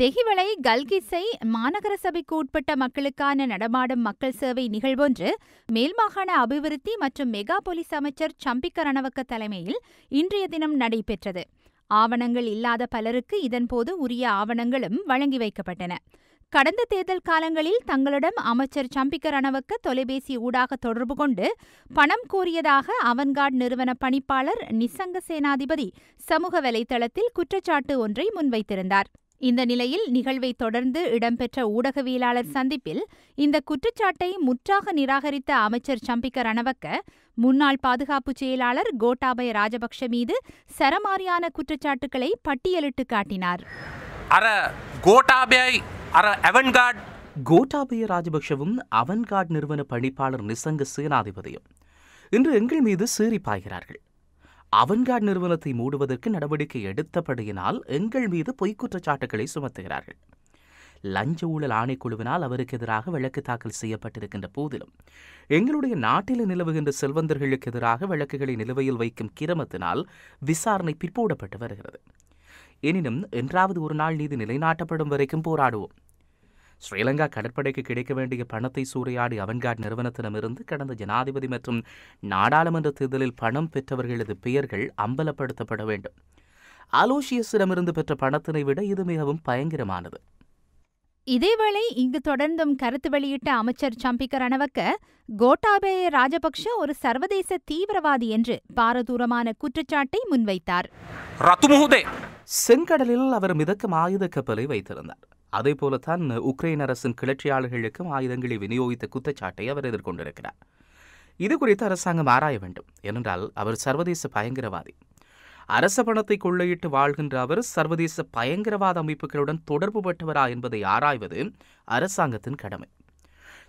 தெஹிவளை கல்கிஸ்ஸை மாநகர சபைக்கு உட்பட்ட மக்களுக்கான நடமாடும் மக்கள் சேவை நிகழ்வொன்று மேல்மாகாண அபிவிருத்தி மற்றும் மெகா போலீஸ் அமைச்சர் சம்பிக்க ரணவக்க தலைமையில் இன்றைய தினம் நடைபெற்றது ஆவணங்கள் இல்லாத பலருக்கு இதன்போது உரிய ஆவணங்களும் வழங்கி வைக்கப்பட்டன கடந்த தேர்தல் காலங்களில் தங்களிடம் அமைச்சர் சம்பிக்க ரணவக்க தொலைபேசி ஊடாக தொடர்பு கொண்டு பணம் கோரியதாக அவன்கார்ட் நிறுவன பணிப்பாளர் நிசங்க சேனாதிபதி சமூக வலைதளத்தில் குற்றச்சாட்டு ஒன்றை முன்வைத்திருந்தார் இந்த நிலையில் நிகழ்வை தொடர்ந்து இடம்பெற்ற ஊடகவியலாளர் சந்திப்பில் இந்த குற்றச்சாட்டை முற்றாக நிராகரித்த அமைச்சர் சம்பிக்க ரணவக்க முன்னாள் பாதுகாப்பு செயலாளர் கோட்டாபய ராஜபக்ஷ மீது சரமாரியான குற்றச்சாட்டுகளை பட்டியலிட்டு காட்டினார் கோட்டாபய கோட்டாபய ராஜபக்ஷவும் அவன்கார்ட் நிறுவன பணிப்பாளர் நிசங்க சேனாதிபதியும் இன்று எங்கள் மீது சீறி பாய்கிறார்கள் அவன்கார்ட் நிறுவனத்தை மூடுவதற்கு நடவடிக்கை எடுத்தபடியினால் எங்கள் மீது பொய்க் குற்றச்சாட்டுகளை சுமத்துகிறார்கள் லஞ்ச ஊழல் ஆணைக்குழுவினால் அவருக்கு எதிராக வழக்கு தாக்கல் செய்யப்பட்டிருக்கின்ற போதிலும் எங்களுடைய நாட்டில் நிலவுகின்ற செல்வந்தர்களுக்கு எதிராக வழக்குகளை நிலுவையில் வைக்கும் கிரமத்தினால் விசாரணை பிற்போடப்பட்டு வருகிறது எனினும் என்றாவது ஒரு நாள் நீதி நிலைநாட்டப்படும் வரைக்கும் போராடுவோம் ஸ்ரீலங்கா கடற்படைக்கு கிடைக்க வேண்டிய பணத்தை சூறையாடி அவன்கார்ட் நிறுவனத்திடமிருந்து கடந்த ஜனாதிபதி மற்றும் நாடாளுமன்ற தேர்தலில் பணம் பெற்றவர்களது பெயர்கள் அம்பலப்படுத்தப்பட வேண்டும் அலோசியஸிடமிருந்து பெற்ற பணத்தினை விட இது மிகவும் பயங்கரமானது இதேவேளை இங்கு தொடர்ந்தும் கருத்து வெளியிட்ட அமைச்சர் சம்பிக்க ரணவக்க கோட்டாபேய ராஜபக்ஷ ஒரு சர்வதேச தீவிரவாதி என்று பாரதூரமான குற்றச்சாட்டை முன்வைத்தார் செங்கடலில் அவர் மிதக்கும் ஆயுத கப்பலை வைத்திருந்தார் போலத்தான் உக்ரைன் அரசின் கிளர்ச்சியாளர்களுக்கும் ஆயுதங்களை விநியோகித்த குற்றச்சாட்டை அவர் எதிர்கொண்டிருக்கிறார் இது குறித்து அரசாங்கம் ஆராய வேண்டும் ஏனென்றால் அவர் சர்வதேச பயங்கரவாதி அரச பணத்தை கொள்ளையிட்டு வாழ்கின்ற அவர் சர்வதேச பயங்கரவாத அமைப்புகளுடன் தொடர்பு பெற்றவரா என்பதை ஆராய்வது அரசாங்கத்தின் கடமை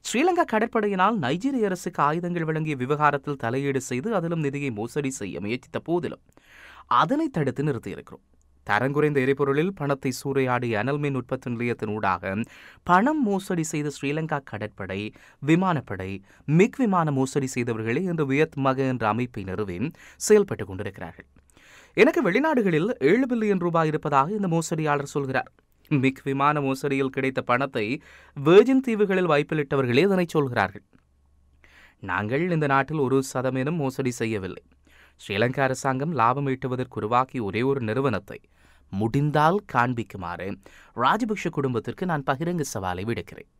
ஸ்ரீலங்கா கடற்படையினால் நைஜீரிய அரசுக்கு ஆயுதங்கள் வழங்கிய விவகாரத்தில் தலையீடு செய்து அதிலும் நிதியை மோசடி செய்ய முயற்சித்த போதிலும் அதனை தடுத்து நிறுத்தியிருக்கிறோம் தரங்குறைந்த எரிபொருளில் பணத்தை சூறையாடிய அனல் மின் உற்பத்தி நிலையத்தினூடாக பணம் மோசடி செய்த ஸ்ரீலங்கா கடற்படை விமானப்படை மிக் விமான மோசடி செய்தவர்களே இன்று வியத் மக என்ற அமைப்பை நிறுவி செயல்பட்டுக் கொண்டிருக்கிறார்கள் எனக்கு வெளிநாடுகளில் ஏழு பில்லியன் ரூபாய் இருப்பதாக இந்த மோசடியாளர் சொல்கிறார் மிக் விமான மோசடியில் கிடைத்த பணத்தை வேர்ஜின் தீவுகளில் வாய்ப்பிலிட்டவர்களே இதனை சொல்கிறார்கள் நாங்கள் இந்த நாட்டில் ஒரு சதமேனும் மோசடி செய்யவில்லை ஸ்ரீலங்கா அரசாங்கம் லாபம் ஈட்டுவதற்கு உருவாக்கி ஒரே ஒரு நிறுவனத்தை முடிந்தால் காண்பிக்குமாறு ராஜபக்ஷ குடும்பத்திற்கு நான் பகிரங்க சவாலை விடுக்கிறேன்